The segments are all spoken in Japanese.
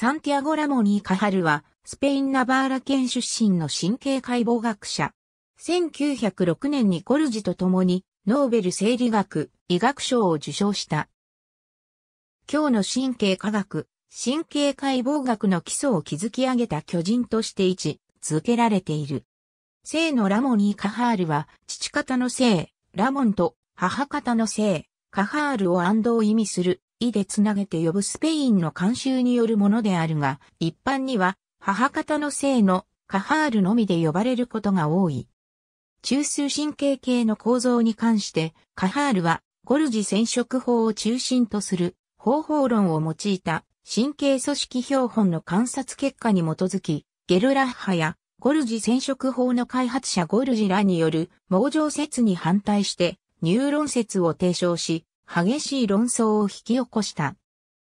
サンティアゴ・ラモニー・カハルは、スペイン・ナバーラ県出身の神経解剖学者。1906年にコルジと共に、ノーベル生理学、医学賞を受賞した。今日の神経科学、神経解剖学の基礎を築き上げた巨人として位置続けられている。生のラモニー・カハールは、父方の生、ラモンと母方の生、カハールを安堵を意味する意でつなげて呼ぶスペインの慣習によるものであるが、一般には、母方の姓のカハールのみで呼ばれることが多い。中枢神経系の構造に関して、カハールはゴルジ染色法を中心とする方法論を用いた神経組織標本の観察結果に基づき、ゲルラッハやゴルジ染色法の開発者ゴルジらによる網状説に反対してニューロン説を提唱し、激しい論争を引き起こした。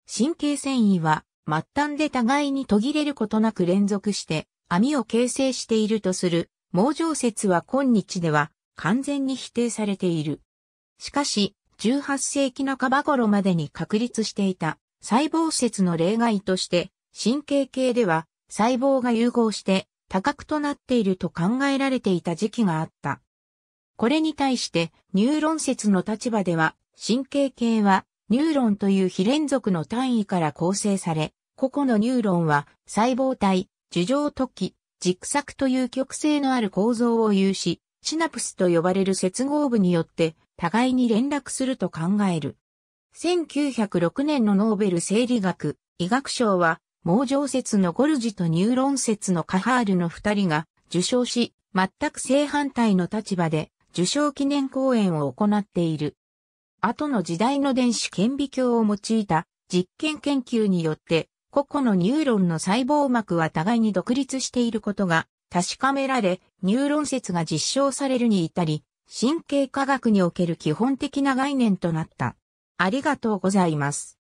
神経繊維は末端で互いに途切れることなく連続して網を形成しているとする盲状説は今日では完全に否定されている。しかし、18世紀半ば頃までに確立していた細胞説の例外として、神経系では細胞が融合して多角となっていると考えられていた時期があった。これに対してニューロン説の立場では神経系は、ニューロンという非連続の単位から構成され、個々のニューロンは、細胞体、樹状突起、軸索という極性のある構造を有し、シナプスと呼ばれる接合部によって、互いに連絡すると考える。1906年のノーベル生理学、医学賞は、網状説のゴルジとニューロン説のカハールの二人が受賞し、全く正反対の立場で受賞記念講演を行っている。後の時代の電子顕微鏡を用いた実験研究によって、個々のニューロンの細胞膜は互いに独立していることが確かめられ、ニューロン説が実証されるに至り、神経科学における基本的な概念となった。ありがとうございます。